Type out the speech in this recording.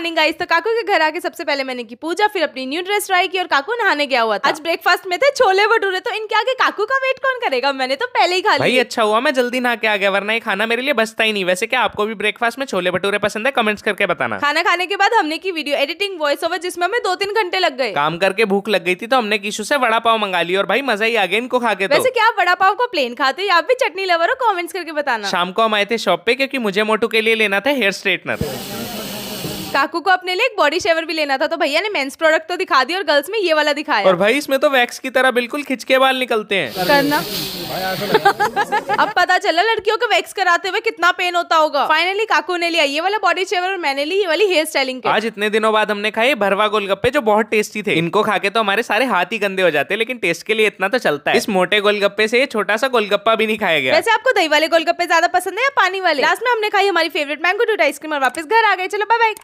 Morning guys तो काकू के घर आके सबसे पहले मैंने की पूजा फिर अपनी न्यू ड्रेस ट्राई की और काकू नहाने गया हुआ था आज ब्रेकफास्ट में थे छोले भटूरे तो इनके आगे काकू का वेट कौन करेगा मैंने तो पहले ही खा लिया भाई अच्छा हुआ मैं जल्दी नहा के आ गया वरना ये खाना मेरे लिए बचता ही नहीं वैसे क्या आपको भी ब्रेकफास्ट में छोले भटूरे पसंद है कमेंट्स करके बताना खाना खाने के बाद हमने की वीडियो एडिटिंग वॉइस ओवर जिसमें हमें दो तीन घंटे लग गए काम करके भूख लग गई थी तो हमने किशु से वड़ा पाव मंगा लिया और भाई मजा ही आ गया इनको खा के तो। वैसे क्या आप वड़ा पाव को प्लेन खाते आप भी चटनी लवर हो कमेंट्स करके बताना शाम को हम आए थे शॉप पे क्योंकि मुझे मोटू के लिए लेना था हेयर स्ट्रेटनर काकू को अपने लिए एक बॉडी शेवर भी लेना था तो भैया ने मेंस प्रोडक्ट तो दिखा दिया और गर्ल्स में ये वाला दिखाया और भाई इसमें तो वैक्स की तरह बिल्कुल खिंचके बाल निकलते हैं करना अब पता चला लड़कियों को वैक्स कराते हुए कितना पेन होता होगा फाइनली काकू ने लिया ये वाला बॉडी शेवर और मैंने ली ये वाली हेयर स्टाइलिंग आज इतने दिनों बाद हमने खाए भरवा गोलगप्पे जो बहुत टेस्टी थे इनको खा के तो हमारे सारे हाथ ही गंदे हो जाते लेकिन टेस्ट के लिए इतना तो चलता है इस मोटे गोलगप्पे से छोटा सा गोलगप्पा भी नहीं खाया गया वैसे आपको दही वाले गोलगप्पे ज्यादा पसंद है या पानी वाले लास्ट में हमने खाई हमारी फेवरेट मैंगो टूट आइसक्रीम और वापस घर आ गए चलो बाय बाय